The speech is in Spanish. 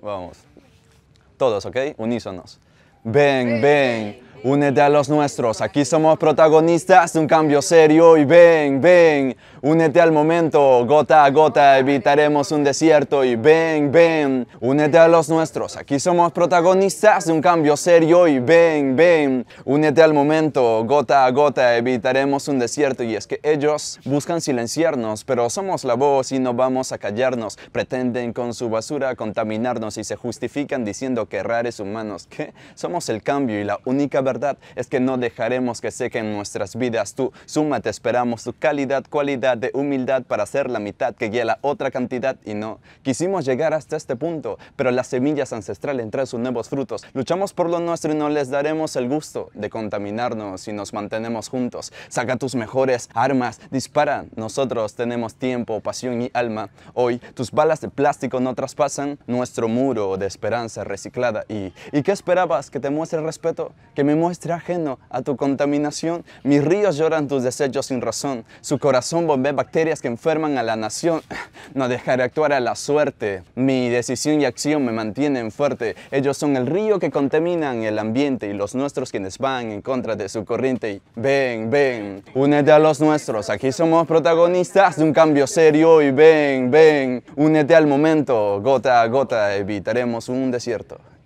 Vamos. Todos, ¿ok? Unísonos. Ven, ven. Únete a los nuestros, aquí somos protagonistas de un cambio serio y ven, ven, únete al momento, gota a gota evitaremos un desierto y ven, ven, únete a los nuestros, aquí somos protagonistas de un cambio serio y ven, ven, únete al momento, gota a gota evitaremos un desierto y es que ellos buscan silenciarnos, pero somos la voz y no vamos a callarnos, pretenden con su basura contaminarnos y se justifican diciendo que rares humanos, que somos el cambio y la única verdad es que no dejaremos que sequen nuestras vidas. Tú, súmate, esperamos tu calidad, cualidad de humildad para ser la mitad que guía la otra cantidad y no. Quisimos llegar hasta este punto, pero las semillas ancestrales traen sus nuevos frutos. Luchamos por lo nuestro y no les daremos el gusto de contaminarnos si nos mantenemos juntos. Saca tus mejores armas, dispara. Nosotros tenemos tiempo, pasión y alma. Hoy tus balas de plástico no traspasan nuestro muro de esperanza reciclada y... ¿Y qué esperabas? ¿Que te muestre respeto? ¿Que me muestre ajeno a tu contaminación. Mis ríos lloran tus desechos sin razón. Su corazón bombea bacterias que enferman a la nación. No dejaré actuar a la suerte. Mi decisión y acción me mantienen fuerte. Ellos son el río que contaminan el ambiente y los nuestros quienes van en contra de su corriente. Ven, ven, únete a los nuestros. Aquí somos protagonistas de un cambio serio y ven, ven, únete al momento. Gota a gota evitaremos un desierto.